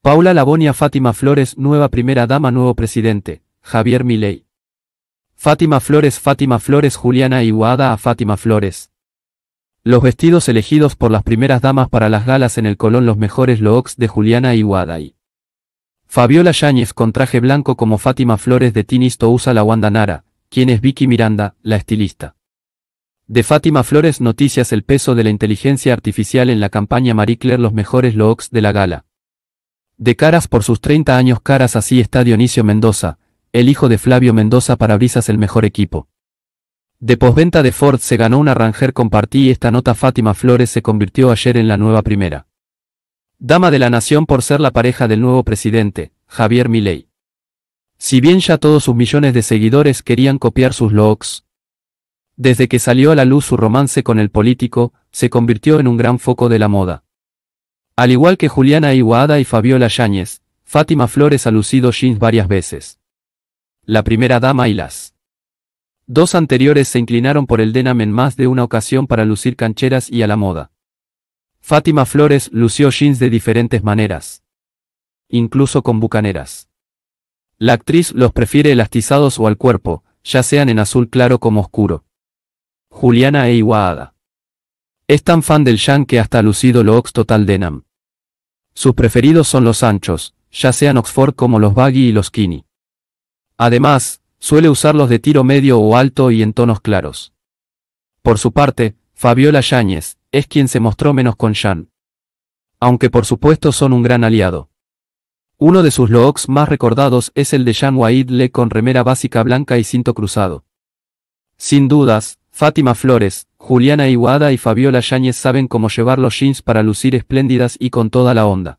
Paula Labonia Fátima Flores, nueva primera dama, nuevo presidente, Javier Milei. Fátima Flores, Fátima Flores, Juliana Iguada a Fátima Flores. Los vestidos elegidos por las primeras damas para las galas en el Colón, los mejores looks de Juliana Iguada y Fabiola Yáñez con traje blanco como Fátima Flores de Tinisto usa la Wanda Nara, quien es Vicky Miranda, la estilista. De Fátima Flores Noticias el peso de la inteligencia artificial en la campaña Marie Claire los mejores looks de la gala. De caras por sus 30 años caras así está Dionisio Mendoza, el hijo de Flavio Mendoza para Brisas el mejor equipo. De posventa de Ford se ganó una Ranger compartí y esta nota Fátima Flores se convirtió ayer en la nueva primera. Dama de la Nación por ser la pareja del nuevo presidente, Javier Milei. Si bien ya todos sus millones de seguidores querían copiar sus logs, desde que salió a la luz su romance con el político, se convirtió en un gran foco de la moda. Al igual que Juliana Iguada y Fabiola Yáñez, Fátima Flores ha lucido jeans varias veces. La primera dama y las dos anteriores se inclinaron por el denim en más de una ocasión para lucir cancheras y a la moda. Fátima Flores lució jeans de diferentes maneras, incluso con bucaneras. La actriz los prefiere elastizados o al cuerpo, ya sean en azul claro como oscuro. Juliana e Es tan fan del jean que hasta ha lucido ox Total denim. Sus preferidos son los anchos, ya sean Oxford como los baggy y los skinny. Además, suele usarlos de tiro medio o alto y en tonos claros. Por su parte, Fabiola Yáñez, es quien se mostró menos con Jean. Aunque por supuesto son un gran aliado. Uno de sus looks más recordados es el de Jean Waidle con remera básica blanca y cinto cruzado. Sin dudas, Fátima Flores, Juliana Iguada y Fabiola Yáñez saben cómo llevar los jeans para lucir espléndidas y con toda la onda.